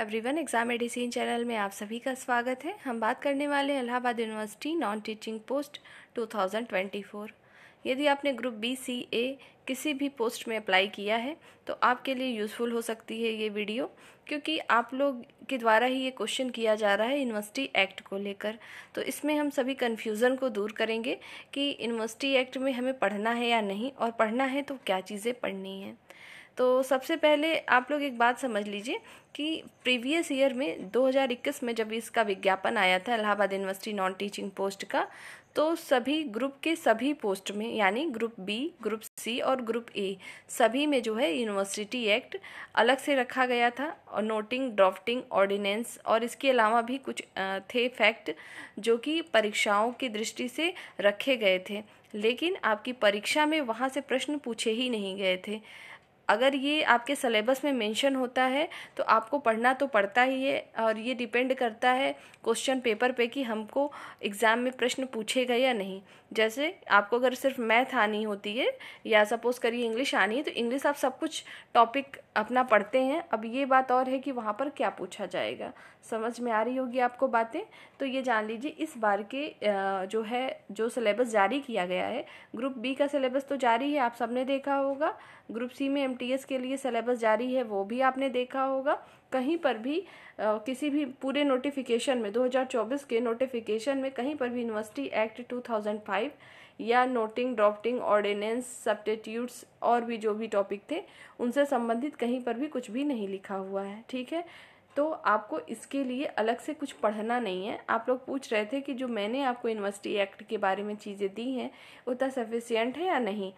everyone exam medicine channel में आप सभी का स्वागत है हम बात करने वाले हैं Allahabad university non teaching post 2024 यदि आपने ग्रुप बी सी ए किसी भी पोस्ट में अप्लाई किया है तो आपके लिए यूज़फुल हो सकती है ये वीडियो क्योंकि आप लोग के द्वारा ही ये क्वेश्चन किया जा रहा है यूनिवर्सिटी एक्ट को लेकर तो इसमें हम सभी कन्फ्यूज़न को दूर करेंगे कि यूनिवर्सिटी एक्ट में हमें पढ़ना है या नहीं और पढ़ना है तो क्या चीज़ें पढ़नी हैं तो सबसे पहले आप लोग एक बात समझ लीजिए कि प्रीवियस ईयर में 2021 में जब इसका विज्ञापन आया था Allahabad university non teaching post का तो सभी ग्रुप के सभी पोस्ट में यानी ग्रुप बी ग्रुप सी और ग्रुप ए सभी में जो है यूनिवर्सिटी एक्ट अलग से रखा गया था और नोटिंग ड्राफ्टिंग ऑर्डिनेंस और इसके अलावा भी कुछ थे फैक्ट जो कि परीक्षाओं की दृष्टि से रखे गए थे लेकिन आपकी परीक्षा में वहाँ से प्रश्न पूछे ही नहीं गए थे अगर ये आपके सलेबस में मेंशन होता है तो आपको पढ़ना तो पड़ता ही है और ये डिपेंड करता है क्वेश्चन पेपर पे कि हमको एग्ज़ाम में प्रश्न पूछेगा या नहीं जैसे आपको अगर सिर्फ मैथ आनी होती है या सपोज करिए इंग्लिश आनी है तो इंग्लिश आप सब कुछ टॉपिक अपना पढ़ते हैं अब ये बात और है कि वहाँ पर क्या पूछा जाएगा समझ में आ रही होगी आपको बातें तो ये जान लीजिए इस बार के जो है जो सिलेबस जारी किया गया है ग्रुप बी का सिलेबस तो जारी है आप सबने देखा होगा ग्रुप सी में एम एमटीएस के लिए सिलेबस जारी है वो भी आपने देखा होगा कहीं पर भी आ, किसी भी पूरे नोटिफिकेशन में 2024 के नोटिफिकेशन में कहीं पर भी यूनिवर्सिटी एक्ट 2005 या नोटिंग ड्राफ्टिंग ऑर्डिनेंस सब्सटीट्यूट्स और भी जो भी टॉपिक थे उनसे संबंधित कहीं पर भी कुछ भी नहीं लिखा हुआ है ठीक है तो आपको इसके लिए अलग से कुछ पढ़ना नहीं है आप लोग पूछ रहे थे कि जो मैंने आपको यूनिवर्सिटी एक्ट के बारे में चीज़ें दी हैं उतना तो सफिशियंट है या नहीं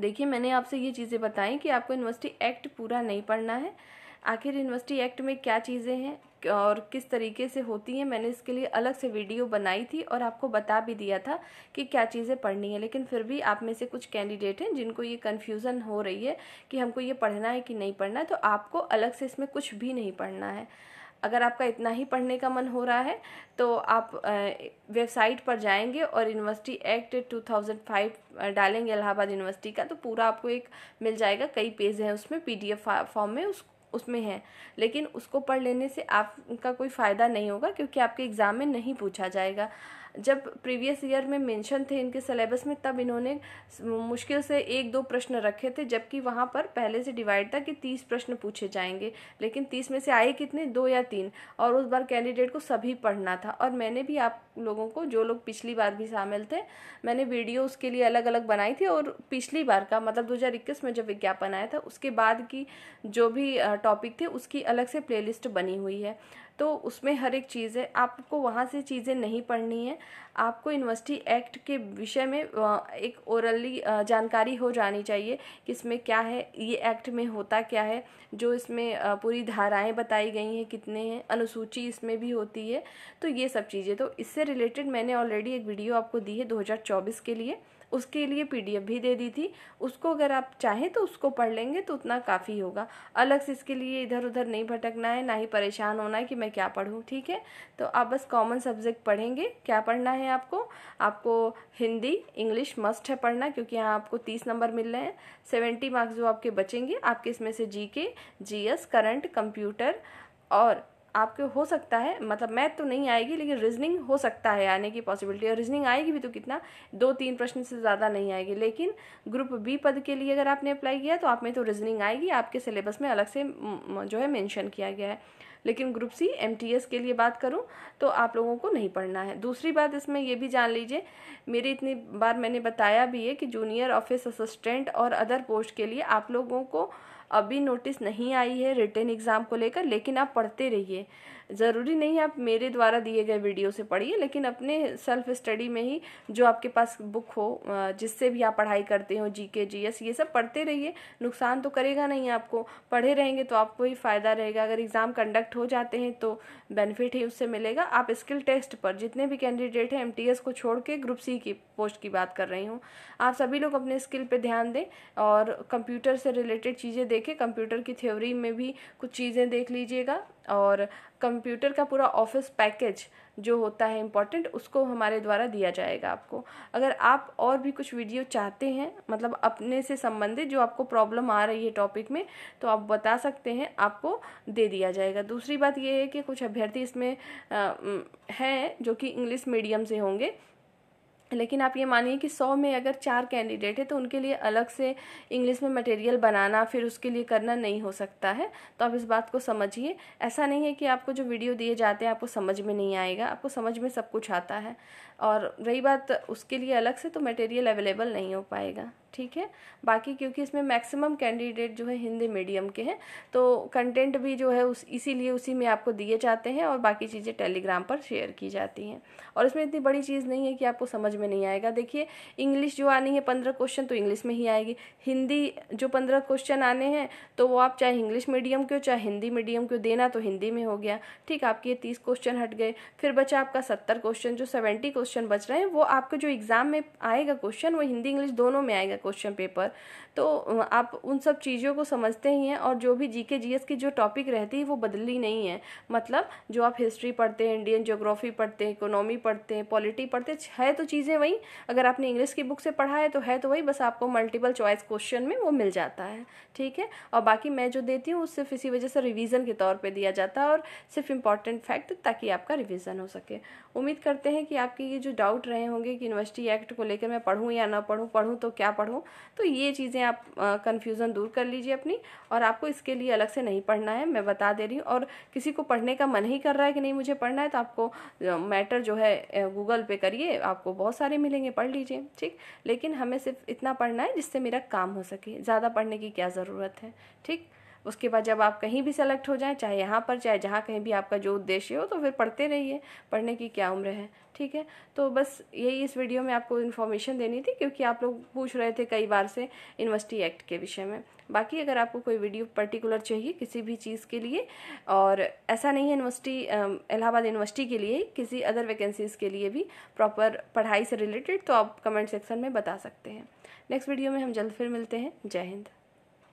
देखिए मैंने आपसे ये चीज़ें बताई कि आपको यूनिवर्सिटी एक्ट पूरा नहीं पढ़ना है आखिर यूनिवर्सिटी एक्ट में क्या चीज़ें हैं और किस तरीके से होती हैं मैंने इसके लिए अलग से वीडियो बनाई थी और आपको बता भी दिया था कि क्या चीज़ें पढ़नी है लेकिन फिर भी आप में से कुछ कैंडिडेट हैं जिनको ये कन्फ्यूज़न हो रही है कि हमको ये पढ़ना है कि नहीं पढ़ना है तो आपको अलग से इसमें कुछ भी नहीं पढ़ना है अगर आपका इतना ही पढ़ने का मन हो रहा है तो आप वेबसाइट पर जाएंगे और यूनिवर्सिटी एक्ट 2005 डालेंगे इलाहाबाद यूनिवर्सिटी का तो पूरा आपको एक मिल जाएगा कई पेज हैं उसमें पीडीएफ फॉर्म में उस उसमें है लेकिन उसको पढ़ लेने से आपका कोई फ़ायदा नहीं होगा क्योंकि आपके एग्ज़ाम में नहीं पूछा जाएगा जब प्रीवियस ईयर में मेंशन थे इनके सिलेबस में तब इन्होंने मुश्किल से एक दो प्रश्न रखे थे जबकि वहाँ पर पहले से डिवाइड था कि तीस प्रश्न पूछे जाएंगे लेकिन तीस में से आए कितने दो या तीन और उस बार कैंडिडेट को सभी पढ़ना था और मैंने भी आप लोगों को जो लोग पिछली बार भी शामिल थे मैंने वीडियो उसके लिए अलग अलग बनाई थी और पिछली बार का मतलब दो में जब विज्ञापन आया था उसके बाद की जो भी टॉपिक थे उसकी अलग से प्लेलिस्ट बनी हुई है तो उसमें हर एक चीज़ है आपको वहाँ से चीज़ें नहीं पढ़नी है आपको यूनिवर्सिटी एक्ट के विषय में एक ओरली जानकारी हो जानी चाहिए कि इसमें क्या है ये एक्ट में होता क्या है जो इसमें पूरी धाराएं बताई गई हैं कितने हैं अनुसूची इसमें भी होती है तो ये सब चीज़ें तो इससे रिलेटेड मैंने ऑलरेडी एक वीडियो आपको दी है दो के लिए उसके लिए पीडीएफ भी दे दी थी उसको अगर आप चाहें तो उसको पढ़ लेंगे तो उतना काफ़ी होगा अलग से इसके लिए इधर उधर नहीं भटकना है ना ही परेशान होना है कि मैं क्या पढ़ूँ ठीक है तो आप बस कॉमन सब्जेक्ट पढ़ेंगे क्या पढ़ना है आपको आपको हिंदी इंग्लिश मस्ट है पढ़ना क्योंकि यहाँ आपको तीस नंबर मिल रहे हैं सेवेंटी मार्क्स जो आपके बचेंगे आपके इसमें से जी के जी एस करंट कंप्यूटर और आपके हो सकता है मतलब मैथ तो नहीं आएगी लेकिन रीजनिंग हो सकता है आने की पॉसिबिलिटी और रीजनिंग आएगी भी तो कितना दो तीन प्रश्न से ज़्यादा नहीं आएगी लेकिन ग्रुप बी पद के लिए अगर आपने अप्लाई किया तो आप में तो रीजनिंग आएगी आपके सिलेबस में अलग से जो है मेंशन किया गया है लेकिन ग्रुप सी एम के लिए बात करूँ तो आप लोगों को नहीं पढ़ना है दूसरी बात इसमें यह भी जान लीजिए मेरी इतनी बार मैंने बताया भी है कि जूनियर ऑफिस असिस्टेंट और अदर पोस्ट के लिए आप लोगों को अभी नोटिस नहीं आई है रिटर्न एग्ज़ाम को लेकर लेकिन आप पढ़ते रहिए ज़रूरी नहीं आप मेरे द्वारा दिए गए वीडियो से पढ़िए लेकिन अपने सेल्फ स्टडी में ही जो आपके पास बुक हो जिससे भी आप पढ़ाई करते हो जी के जी एस ये सब पढ़ते रहिए नुकसान तो करेगा नहीं आपको पढ़े रहेंगे तो आपको ही फ़ायदा रहेगा अगर एग्ज़ाम कंडक्ट हो जाते हैं तो बेनिफिट ही उससे मिलेगा आप स्किल टेस्ट पर जितने भी कैंडिडेट हैं एम को छोड़ के ग्रुप सी की पोस्ट की बात कर रही हूँ आप सभी लोग अपने स्किल पर ध्यान दें और कंप्यूटर से रिलेटेड चीज़ें देखें कंप्यूटर की थ्योरी में भी कुछ चीज़ें देख लीजिएगा और कंप्यूटर का पूरा ऑफिस पैकेज जो होता है इम्पॉर्टेंट उसको हमारे द्वारा दिया जाएगा आपको अगर आप और भी कुछ वीडियो चाहते हैं मतलब अपने से संबंधित जो आपको प्रॉब्लम आ रही है टॉपिक में तो आप बता सकते हैं आपको दे दिया जाएगा दूसरी बात यह है कि कुछ अभ्यर्थी इसमें हैं जो कि इंग्लिश मीडियम से होंगे लेकिन आप ये मानिए कि सौ में अगर चार कैंडिडेट है तो उनके लिए अलग से इंग्लिश में मटेरियल बनाना फिर उसके लिए करना नहीं हो सकता है तो आप इस बात को समझिए ऐसा नहीं है कि आपको जो वीडियो दिए जाते हैं आपको समझ में नहीं आएगा आपको समझ में सब कुछ आता है और रही बात उसके लिए अलग से तो मटेरियल अवेलेबल नहीं हो पाएगा ठीक है बाकी क्योंकि इसमें मैक्सिमम कैंडिडेट जो है हिंदी मीडियम के हैं तो कंटेंट भी जो है उस इसीलिए उसी में आपको दिए जाते हैं और बाकी चीज़ें टेलीग्राम पर शेयर की जाती हैं और इसमें इतनी बड़ी चीज़ नहीं है कि आपको समझ में में नहीं आएगा देखिए इंग्लिश जो आनी है पंद्रह क्वेश्चन तो इंग्लिश में ही आएगी हिंदी जो पंद्रह क्वेश्चन आने हैं तो वो आप चाहे इंग्लिश मीडियम हो चाहे हिंदी मीडियम क्यों देना तो हिंदी में हो गया ठीक आपके ये तीस क्वेश्चन हट गए फिर बचा आपका सत्तर क्वेश्चन जो सेवेंटी क्वेश्चन बच रहे हैं वो आपके जो एग्ज़ाम में आएगा क्वेश्चन वो हिंदी इंग्लिश दोनों में आएगा क्वेश्चन पेपर तो आप उन सब चीज़ों को समझते ही हैं और जो भी जी के जी एस की जो टॉपिक रहती है वो बदली नहीं है मतलब जो आप हिस्ट्री पढ़ते हैं इंडियन जोग्राफी पढ़ते हैं इकोनॉमी पढ़ते हैं पॉलिटी पढ़ते हैं छः तो चीज़ें चीज़ें वहीं अगर आपने इंग्लिश की बुक से पढ़ा है तो है तो वही बस आपको मल्टीपल चॉइस क्वेश्चन में वो मिल जाता है ठीक है और बाकी मैं जो देती हूँ सिर्फ इसी वजह से रिविज़न के तौर पर दिया जाता है और सिर्फ इंपॉर्टेंट फैक्ट ताकि आपका रिविज़न हो सके उम्मीद करते हैं कि आपके ये जो डाउट रहे होंगे कि यूनिवर्सिटी एक्ट को लेकर मैं पढ़ूँ या ना पढ़ूँ पढ़ूँ तो क्या पढ़ूँ तो ये चीज़ें आप कन्फ्यूज़न दूर कर लीजिए अपनी और आपको इसके लिए अलग से नहीं पढ़ना है मैं बता दे रही हूँ और किसी को पढ़ने का मन ही कर रहा है कि नहीं मुझे पढ़ना है तो आपको मैटर जो है गूगल पे करिए आपको बहुत बहुत सारे मिलेंगे पढ़ लीजिए ठीक लेकिन हमें सिर्फ इतना पढ़ना है जिससे मेरा काम हो सके ज़्यादा पढ़ने की क्या ज़रूरत है ठीक उसके बाद जब आप कहीं भी सेलेक्ट हो जाएं चाहे यहाँ पर चाहे जहाँ कहीं भी आपका जो उद्देश्य हो तो फिर पढ़ते रहिए पढ़ने की क्या उम्र है ठीक है तो बस यही इस वीडियो में आपको इन्फॉर्मेशन देनी थी क्योंकि आप लोग पूछ रहे थे कई बार से यूनिवर्सिटी एक्ट के विषय में बाकी अगर आपको कोई वीडियो पर्टिकुलर चाहिए किसी भी चीज़ के लिए और ऐसा नहीं है यूनिवर्सिटी इलाहाबाद यूनिवर्सिटी के लिए किसी अदर वैकेंसीज़ के लिए भी प्रॉपर पढ़ाई से रिलेटेड तो आप कमेंट सेक्शन में बता सकते हैं नेक्स्ट वीडियो में हम जल्द फिर मिलते हैं जय हिंद